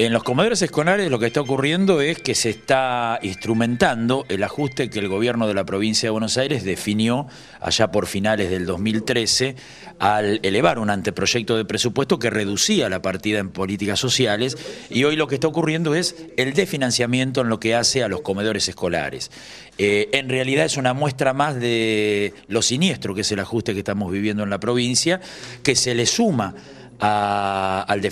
En los comedores escolares lo que está ocurriendo es que se está instrumentando el ajuste que el gobierno de la provincia de Buenos Aires definió allá por finales del 2013 al elevar un anteproyecto de presupuesto que reducía la partida en políticas sociales y hoy lo que está ocurriendo es el desfinanciamiento en lo que hace a los comedores escolares. Eh, en realidad es una muestra más de lo siniestro que es el ajuste que estamos viviendo en la provincia, que se le suma al de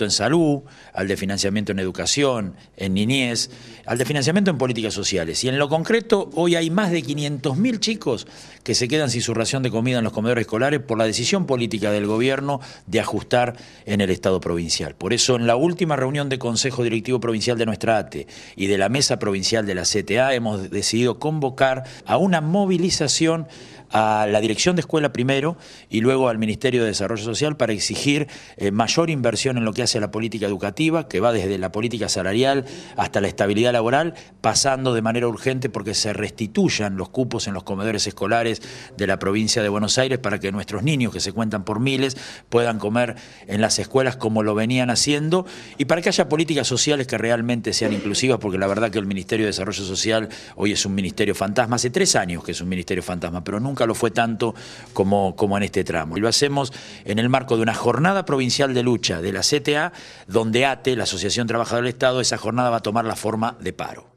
en salud, al de en educación, en niñez, al de en políticas sociales. Y en lo concreto, hoy hay más de 500.000 chicos que se quedan sin su ración de comida en los comedores escolares por la decisión política del gobierno de ajustar en el Estado provincial. Por eso, en la última reunión de Consejo Directivo Provincial de nuestra ATE y de la Mesa Provincial de la CTA, hemos decidido convocar a una movilización a la Dirección de Escuela primero y luego al Ministerio de Desarrollo Social para exigir eh, mayor inversión en lo que hace a la política educativa, que va desde la política salarial hasta la estabilidad laboral, pasando de manera urgente porque se restituyan los cupos en los comedores escolares de la provincia de Buenos Aires para que nuestros niños, que se cuentan por miles, puedan comer en las escuelas como lo venían haciendo y para que haya políticas sociales que realmente sean inclusivas, porque la verdad que el Ministerio de Desarrollo Social hoy es un ministerio fantasma, hace tres años que es un ministerio fantasma, pero nunca lo fue tanto como, como en este tramo. Y lo hacemos en el marco de una jornada Provincial de Lucha de la CTA, donde ATE, la Asociación Trabajadora del Estado, esa jornada va a tomar la forma de paro.